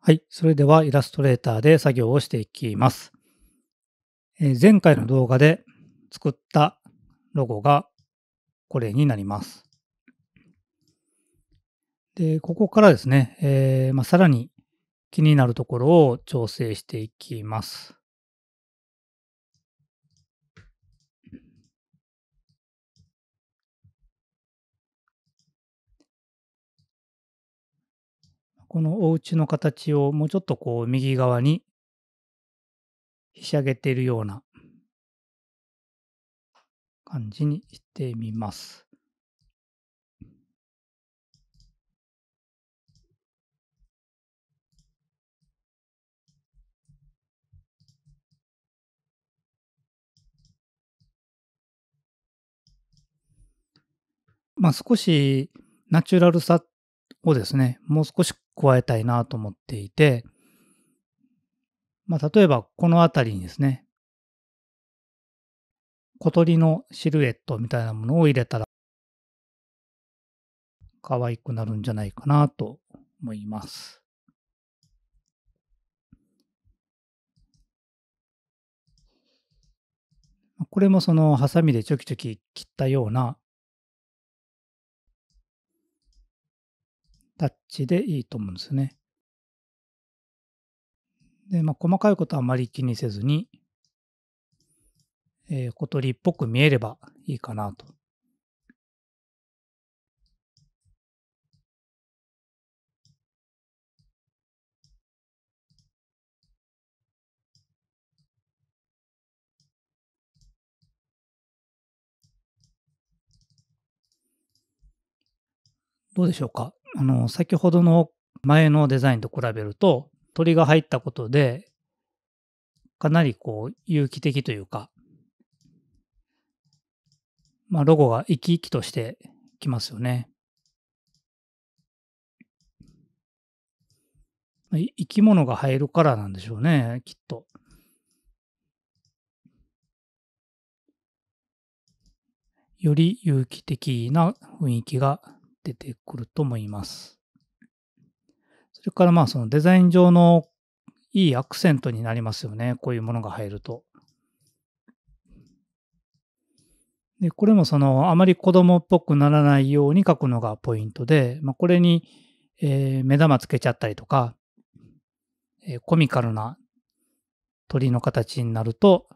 はい。それではイラストレーターで作業をしていきます。えー、前回の動画で作ったロゴがこれになります。で、ここからですね、えー、まあ、さらに気になるところを調整していきます。このお家の形をもうちょっとこう右側にひしゃげているような感じにしてみます。まあ、少しナチュラルさをですね、もう少し加えたいなと思っていて、まあ、例えばこの辺りにですね、小鳥のシルエットみたいなものを入れたら可愛くなるんじゃないかなと思います。これもそのハサミでチョキチョキ切ったようなタッチでいいと思うんですね。で、まあ、細かいことはあまり気にせずに、えー、小鳥っぽく見えればいいかなと。どうでしょうかあの、先ほどの前のデザインと比べると、鳥が入ったことで、かなりこう、有機的というか、まあ、ロゴが生き生きとしてきますよね。生き物が入るからなんでしょうね、きっと。より有機的な雰囲気が出てくると思います。それからまあそのデザイン上のいいアクセントになりますよね。こういうものが入ると。で、これもそのあまり子供っぽくならないように書くのがポイントで、まあ、これに、えー、目玉つけちゃったりとか、えー、コミカルな鳥の形になると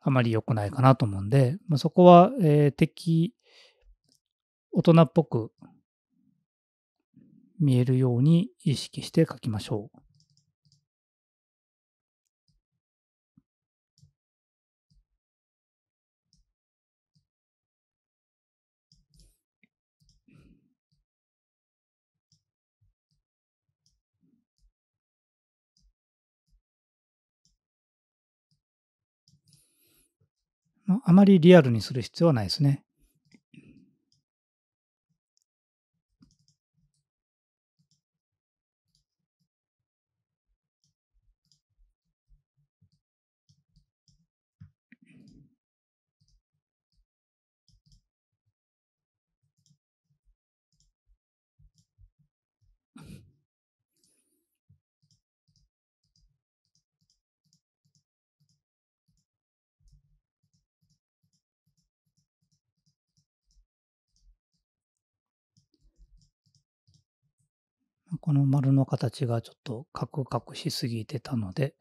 あまり良くないかなと思うんで、まあ、そこは、えー、敵、大人っぽく見えるように意識して書きましょう。あまりリアルにする必要はないですね。この丸の形がちょっとカクカクしすぎてたので、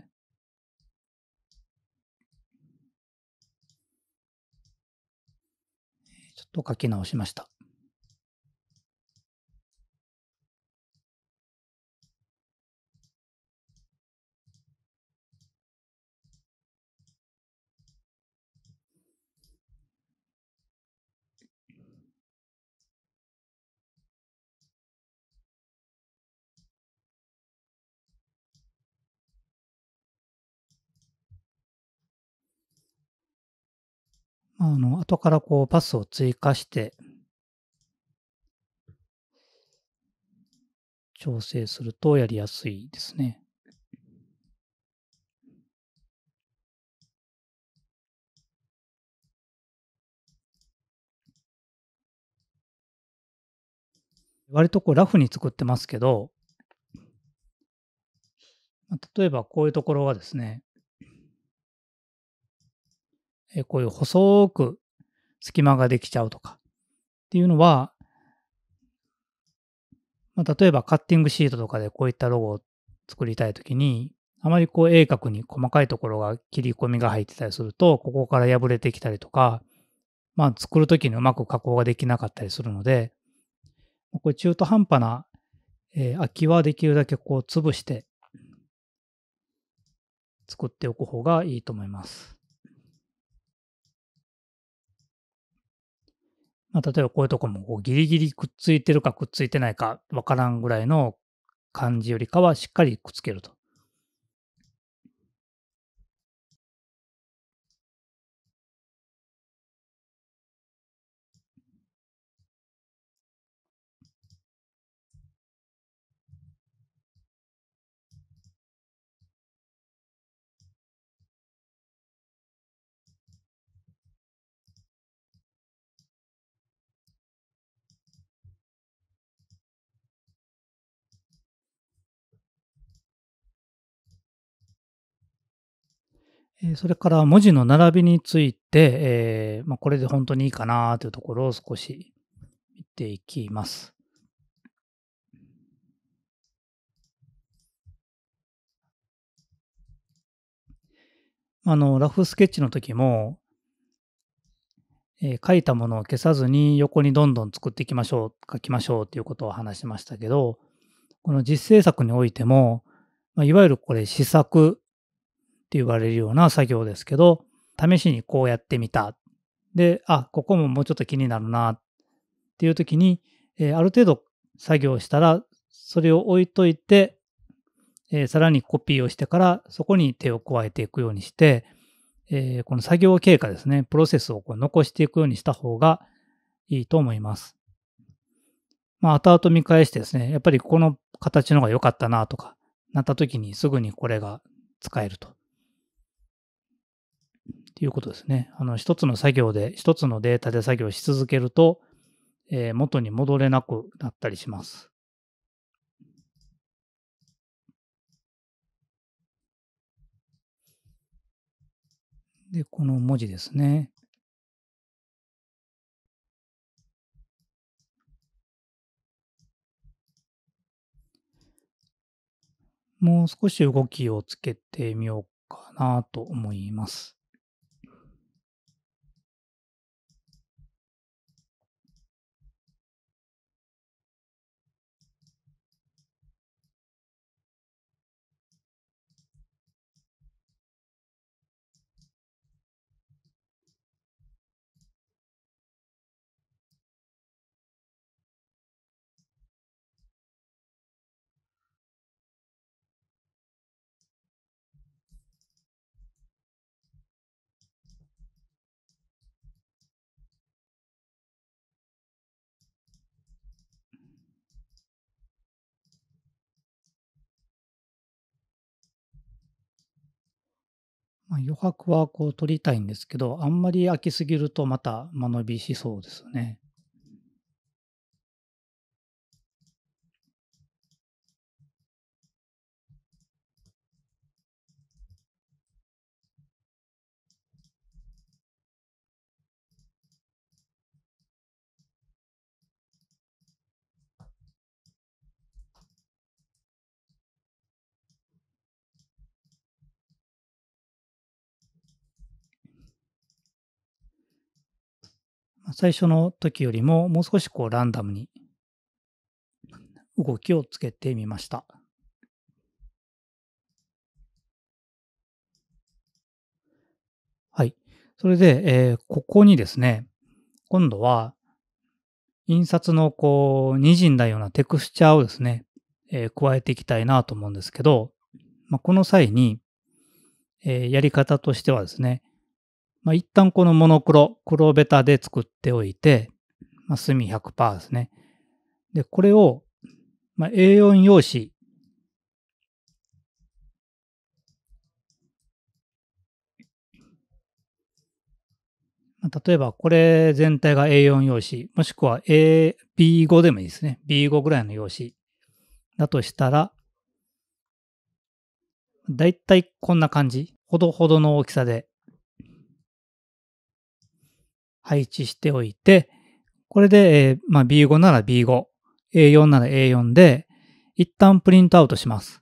ちょっと書き直しました。あの、後からこうパスを追加して、調整するとやりやすいですね。割とこうラフに作ってますけど、例えばこういうところはですね、えこういう細く隙間ができちゃうとかっていうのは、まあ、例えばカッティングシートとかでこういったロゴを作りたいときに、あまりこう鋭角に細かいところが切り込みが入ってたりすると、ここから破れてきたりとか、まあ作るときにうまく加工ができなかったりするので、これ中途半端な、えー、空きはできるだけこう潰して作っておく方がいいと思います。まあ、例えばこういうとこもこうギリギリくっついてるかくっついてないかわからんぐらいの感じよりかはしっかりくっつけると。それから文字の並びについて、えー、まあ、これで本当にいいかなというところを少し見ていきます。あの、ラフスケッチの時も、えー、書いたものを消さずに横にどんどん作っていきましょう、書きましょうということを話しましたけど、この実製作においても、まあ、いわゆるこれ試作って言われるような作業ですけど、試しにこうやってみた。で、あ、ここももうちょっと気になるなっていう時に、えー、ある程度作業したら、それを置いといて、えー、さらにコピーをしてから、そこに手を加えていくようにして、えー、この作業経過ですね、プロセスをこう残していくようにした方がいいと思います。まあ、後々見返してですね、やっぱりこの形の方が良かったなとか、なった時にすぐにこれが使えるとということですね。あの、一つの作業で、一つのデータで作業し続けると、えー、元に戻れなくなったりします。で、この文字ですね。もう少し動きをつけてみようかなと思います。ま余白はこう取りたいんですけど、あんまり空きすぎるとまた間延びしそうですね。最初の時よりももう少しこうランダムに動きをつけてみました。はい。それで、えー、ここにですね、今度は印刷のこう、にじんだようなテクスチャーをですね、えー、加えていきたいなと思うんですけど、まあ、この際に、えー、やり方としてはですね、まあ、一旦このモノクロ、黒ベタで作っておいて、まあ、隅100%ですね。で、これを、まあ、A4 用紙、まあ、例えばこれ全体が A4 用紙、もしくは A、B5 でもいいですね。B5 ぐらいの用紙だとしたら、だいたいこんな感じ。ほどほどの大きさで配置しておいて、これで、えー、まあ、B5 なら B5、A4 なら A4 で、一旦プリントアウトします。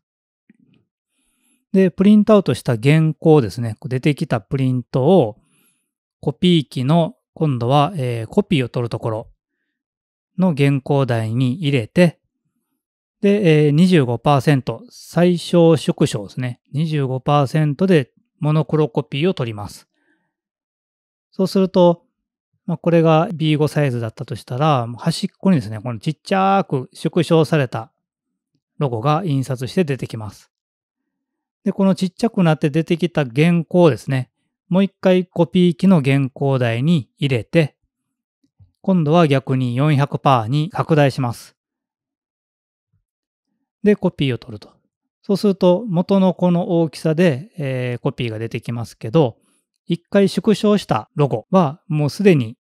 で、プリントアウトした原稿ですね、出てきたプリントをコピー機の今度は、えー、コピーを取るところの原稿台に入れて、で、えー、25%、最小縮小ですね。25%でモノクロコピーを取ります。そうすると、まあ、これが B5 サイズだったとしたら、端っこにですね、このちっちゃく縮小されたロゴが印刷して出てきます。で、このちっちゃくなって出てきた原稿ですね。もう一回コピー機の原稿台に入れて、今度は逆に400%に拡大します。で、コピーを取ると。そうすると、元のこの大きさで、えー、コピーが出てきますけど、一回縮小したロゴはもうすでに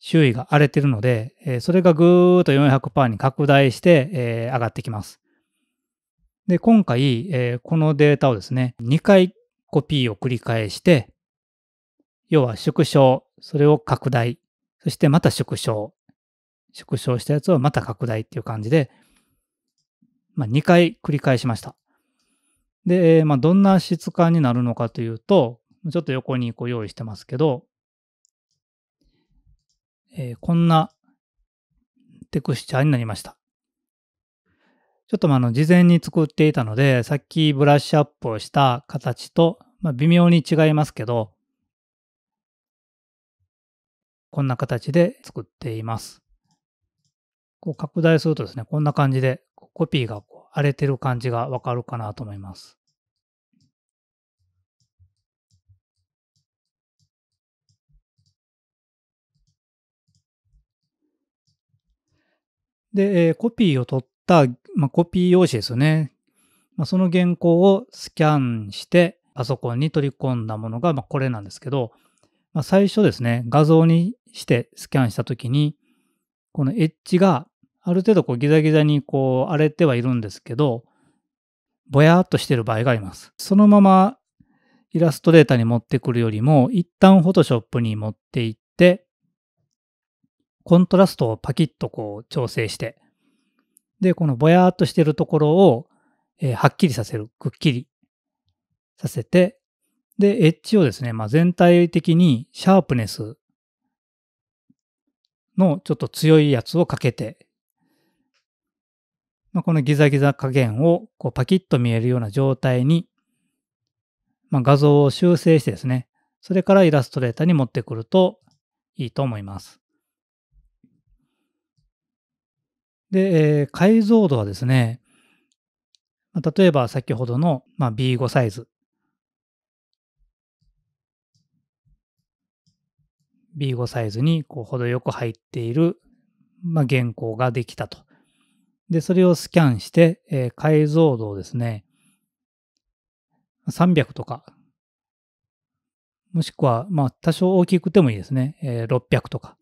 周囲が荒れてるので、えそれがぐーっと400%に拡大して、え上がってきます。で、今回、えこのデータをですね、2回コピーを繰り返して、要は縮小、それを拡大、そしてまた縮小、縮小したやつをまた拡大っていう感じで、まあ、2回繰り返しました。で、まあ、どんな質感になるのかというと、ちょっと横にこう用意してますけど、えー、こんなテクスチャーになりました。ちょっとまあの事前に作っていたので、さっきブラッシュアップをした形と、まあ、微妙に違いますけど、こんな形で作っています。こう拡大するとですね、こんな感じでコピーがこう荒れてる感じがわかるかなと思います。で、えー、コピーを取った、まあ、コピー用紙ですよね。まあ、その原稿をスキャンして、パソコンに取り込んだものが、まあ、これなんですけど、まあ、最初ですね、画像にしてスキャンしたときに、このエッジがある程度こうギザギザにこう荒れてはいるんですけど、ぼやっとしてる場合があります。そのままイラストレーターに持ってくるよりも、一旦フォトショップに持っていって、コントラストをパキッとこう調整して、で、このぼやーっとしてるところを、えー、はっきりさせる、くっきりさせて、で、エッジをですね、まあ、全体的にシャープネスのちょっと強いやつをかけて、まあ、このギザギザ加減をこうパキッと見えるような状態に、まあ、画像を修正してですね、それからイラストレーターに持ってくるといいと思います。で、えー、解像度はですね、まあ、例えば先ほどの、まあ、B5 サイズ。B5 サイズにこう程よく入っている、まあ、原稿ができたと。で、それをスキャンして、えー、解像度をですね、300とか、もしくは、まあ、多少大きくてもいいですね、えー、600とか、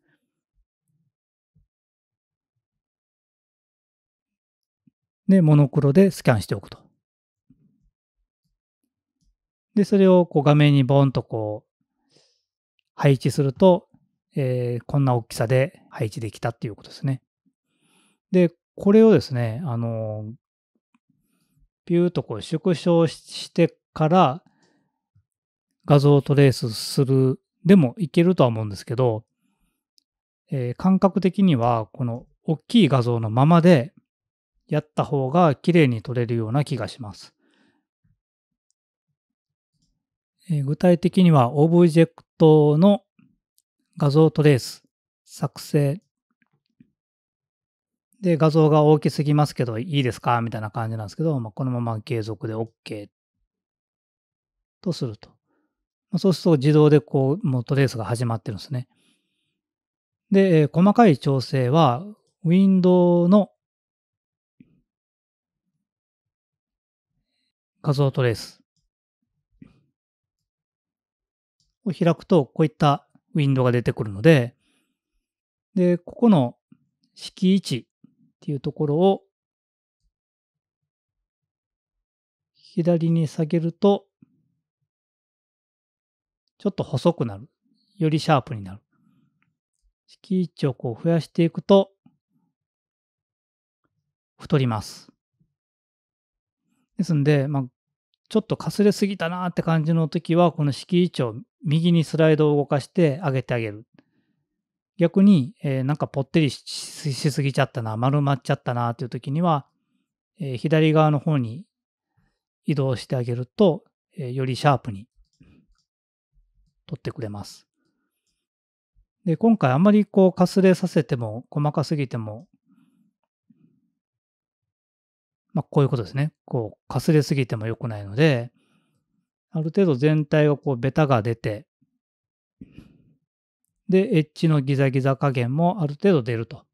で、モノクロでスキャンしておくと。で、それをこう画面にボンとこう配置すると、えー、こんな大きさで配置できたっていうことですね。で、これをですね、あの、ピューとこう縮小してから画像をトレースするでもいけるとは思うんですけど、えー、感覚的にはこの大きい画像のままでやった方が綺麗に撮れるような気がします。え具体的にはオブジェクトの画像トレース作成で画像が大きすぎますけどいいですかみたいな感じなんですけど、まあ、このまま継続で OK とすると。まあ、そうすると自動でこうもうトレースが始まってるんですね。で、え細かい調整はウィンドウの画像トレースを開くと、こういったウィンドウが出てくるので、で、ここの式位置っていうところを左に下げると、ちょっと細くなる。よりシャープになる。式位置をこう増やしていくと、太ります。ですんで、まあ、ちょっとかすれすぎたなって感じの時は、この敷位置を右にスライドを動かして上げてあげる。逆に、えー、なんかぽってりしすぎちゃったな、丸まっちゃったなという時には、えー、左側の方に移動してあげると、えー、よりシャープに取ってくれます。で、今回あんまりこうかすれさせても細かすぎてもまあ、こういうことですね。こう、かすれすぎても良くないので、ある程度全体がこう、ベタが出て、で、エッジのギザギザ加減もある程度出ると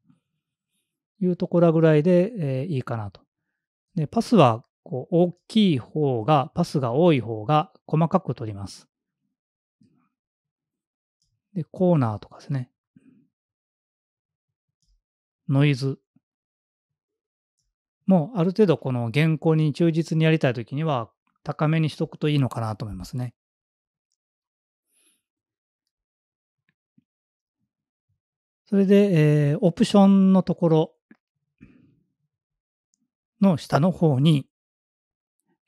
いうところぐらいで、えー、いいかなと。で、パスはこう大きい方が、パスが多い方が細かく取ります。で、コーナーとかですね。ノイズ。もうある程度この原稿に忠実にやりたいときには高めにしとくといいのかなと思いますね。それで、えー、オプションのところの下の方に、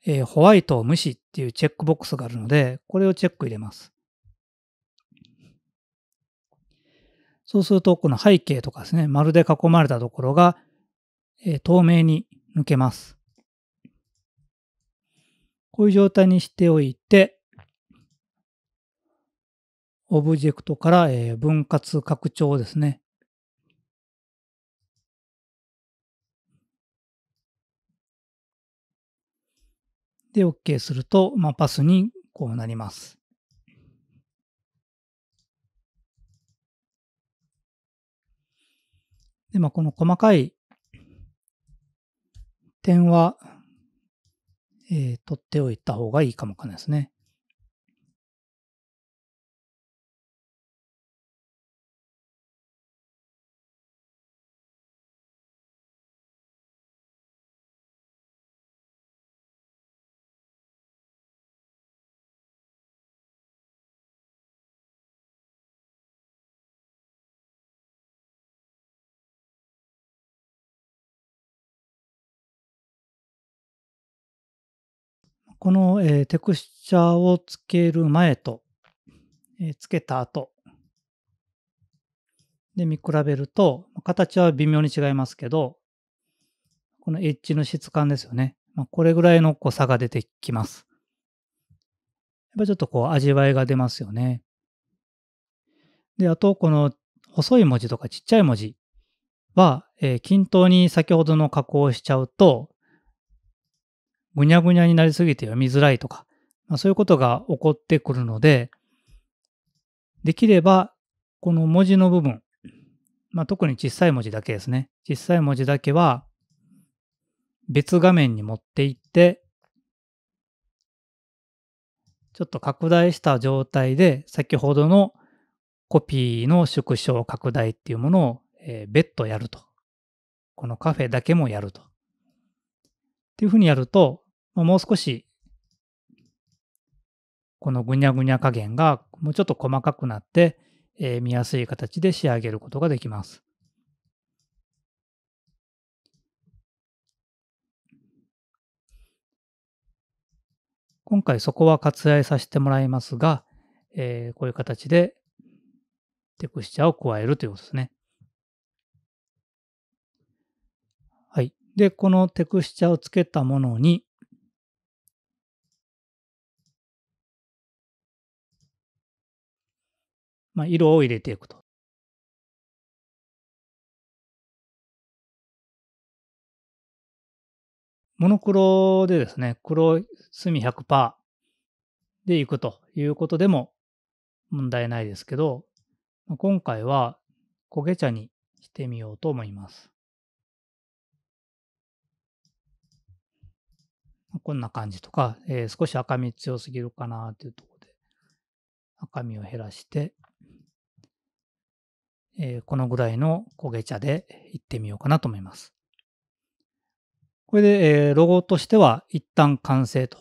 えー、ホワイトを無視っていうチェックボックスがあるので、これをチェック入れます。そうすると、この背景とかですね、丸で囲まれたところが、え透明に抜けます。こういう状態にしておいて、オブジェクトから、え分割拡張ですね。で、OK すると、まあ、パスにこうなります。で、まあ、この細かい点は、えー、取っておいた方がいいかもわかんないですね。この、えー、テクスチャーをつける前と、えー、つけた後で見比べると、形は微妙に違いますけど、このエッジの質感ですよね。まあ、これぐらいのこう差が出てきます。やっぱちょっとこう味わいが出ますよね。で、あとこの細い文字とかちっちゃい文字は、えー、均等に先ほどの加工をしちゃうと、ぐにゃぐにゃになりすぎて読みづらいとか、まあ、そういうことが起こってくるので、できれば、この文字の部分、まあ、特に小さい文字だけですね。小さい文字だけは、別画面に持っていって、ちょっと拡大した状態で、先ほどのコピーの縮小拡大っていうものを、えー、別途やると。このカフェだけもやると。っていうふうにやると、もう少し、このぐにゃぐにゃ加減がもうちょっと細かくなって、えー、見やすい形で仕上げることができます。今回そこは割愛させてもらいますが、えー、こういう形でテクスチャを加えるということですね。はい。で、このテクスチャをつけたものに、まあ、色を入れていくと。モノクロでですね、黒墨100%でいくということでも問題ないですけど、今回は焦げ茶にしてみようと思います。こんな感じとか、えー、少し赤み強すぎるかなというところで、赤みを減らして、えー、このぐらいの焦げ茶でいってみようかなと思います。これで、えー、ロゴとしては一旦完成と